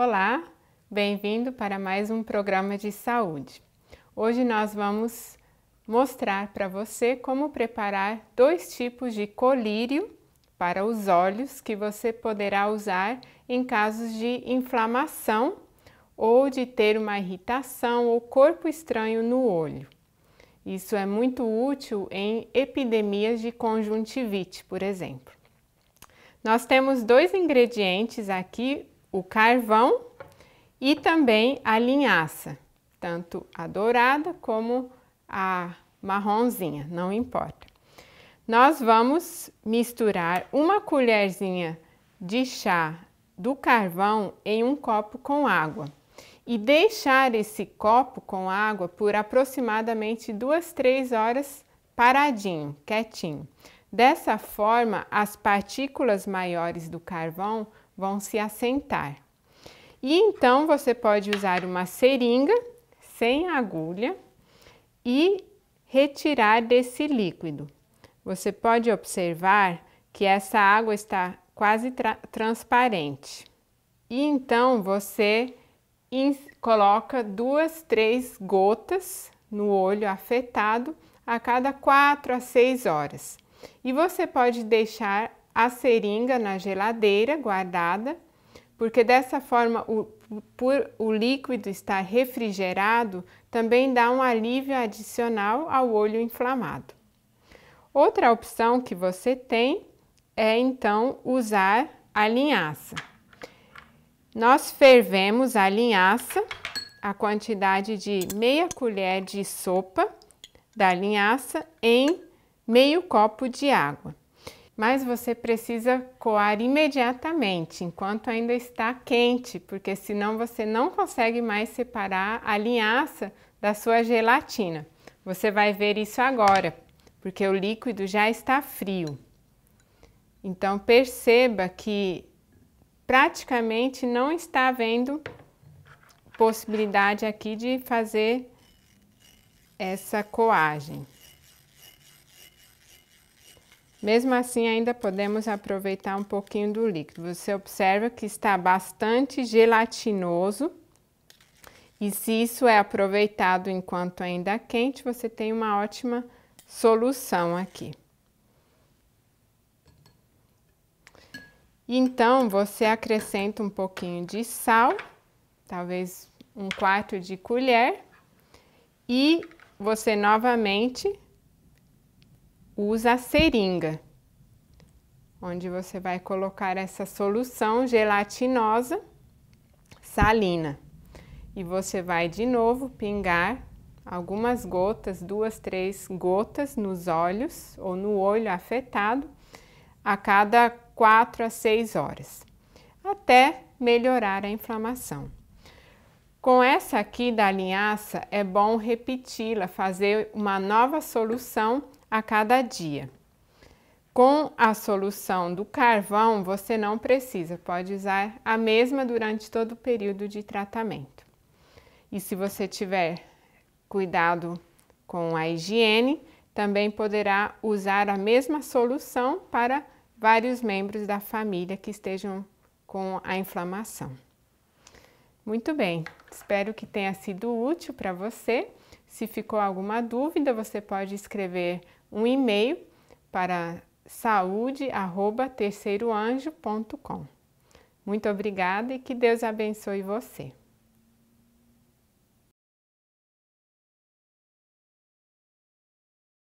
Olá, bem-vindo para mais um programa de saúde. Hoje nós vamos mostrar para você como preparar dois tipos de colírio para os olhos que você poderá usar em casos de inflamação ou de ter uma irritação ou corpo estranho no olho. Isso é muito útil em epidemias de conjuntivite, por exemplo. Nós temos dois ingredientes aqui o carvão e também a linhaça, tanto a dourada como a marronzinha, não importa. Nós vamos misturar uma colherzinha de chá do carvão em um copo com água e deixar esse copo com água por aproximadamente duas, três horas paradinho, quietinho. Dessa forma, as partículas maiores do carvão vão se assentar. E então você pode usar uma seringa sem agulha e retirar desse líquido. Você pode observar que essa água está quase tra transparente. E então você coloca duas, três gotas no olho afetado a cada quatro a seis horas. E você pode deixar a seringa na geladeira guardada, porque dessa forma, o, por o líquido estar refrigerado, também dá um alívio adicional ao olho inflamado. Outra opção que você tem é então usar a linhaça. Nós fervemos a linhaça, a quantidade de meia colher de sopa da linhaça em meio copo de água mas você precisa coar imediatamente, enquanto ainda está quente, porque senão você não consegue mais separar a linhaça da sua gelatina. Você vai ver isso agora, porque o líquido já está frio. Então perceba que praticamente não está havendo possibilidade aqui de fazer essa coagem. Mesmo assim, ainda podemos aproveitar um pouquinho do líquido. Você observa que está bastante gelatinoso. E se isso é aproveitado enquanto ainda é quente, você tem uma ótima solução aqui. Então, você acrescenta um pouquinho de sal, talvez um quarto de colher. E você novamente usa a seringa, onde você vai colocar essa solução gelatinosa salina. E você vai de novo pingar algumas gotas, duas, três gotas nos olhos ou no olho afetado a cada quatro a seis horas, até melhorar a inflamação. Com essa aqui da linhaça, é bom repeti-la, fazer uma nova solução a cada dia. Com a solução do carvão, você não precisa, pode usar a mesma durante todo o período de tratamento. E se você tiver cuidado com a higiene, também poderá usar a mesma solução para vários membros da família que estejam com a inflamação. Muito bem, espero que tenha sido útil para você. Se ficou alguma dúvida, você pode escrever um e-mail para saúde@terceiroanjo.com. Muito obrigada e que Deus abençoe você.